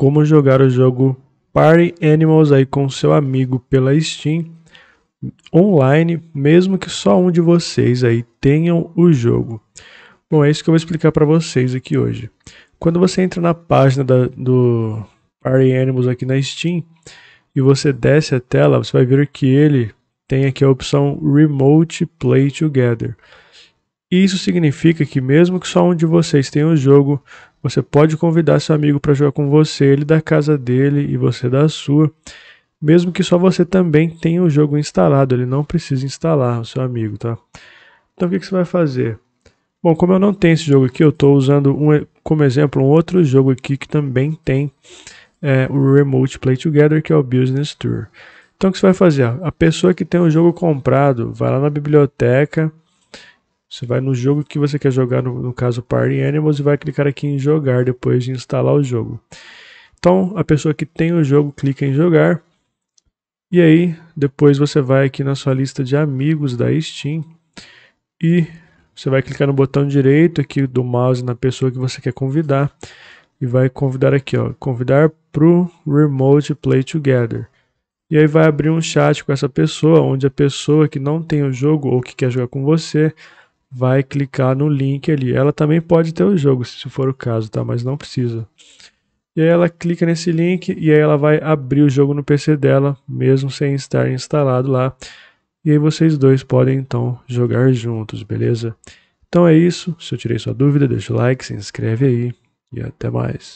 como jogar o jogo Party Animals aí com seu amigo pela Steam online, mesmo que só um de vocês aí tenham o jogo. Bom, é isso que eu vou explicar para vocês aqui hoje. Quando você entra na página da, do Party Animals aqui na Steam e você desce a tela, você vai ver que ele tem aqui a opção Remote Play Together isso significa que mesmo que só um de vocês tenha o um jogo, você pode convidar seu amigo para jogar com você, ele da casa dele e você da sua, mesmo que só você também tenha o jogo instalado, ele não precisa instalar o seu amigo, tá? Então o que, que você vai fazer? Bom, como eu não tenho esse jogo aqui, eu estou usando um, como exemplo um outro jogo aqui que também tem é, o Remote Play Together, que é o Business Tour. Então o que você vai fazer? A pessoa que tem o jogo comprado vai lá na biblioteca você vai no jogo que você quer jogar, no, no caso Party Animals, e vai clicar aqui em jogar depois de instalar o jogo. Então, a pessoa que tem o jogo clica em jogar. E aí, depois você vai aqui na sua lista de amigos da Steam e você vai clicar no botão direito aqui do mouse na pessoa que você quer convidar e vai convidar aqui, ó, convidar o Remote Play Together. E aí vai abrir um chat com essa pessoa, onde a pessoa que não tem o jogo ou que quer jogar com você vai clicar no link ali. Ela também pode ter o jogo, se for o caso, tá? Mas não precisa. E aí ela clica nesse link e aí ela vai abrir o jogo no PC dela, mesmo sem estar instalado lá. E aí vocês dois podem então jogar juntos, beleza? Então é isso. Se eu tirei sua dúvida, deixa o like, se inscreve aí e até mais.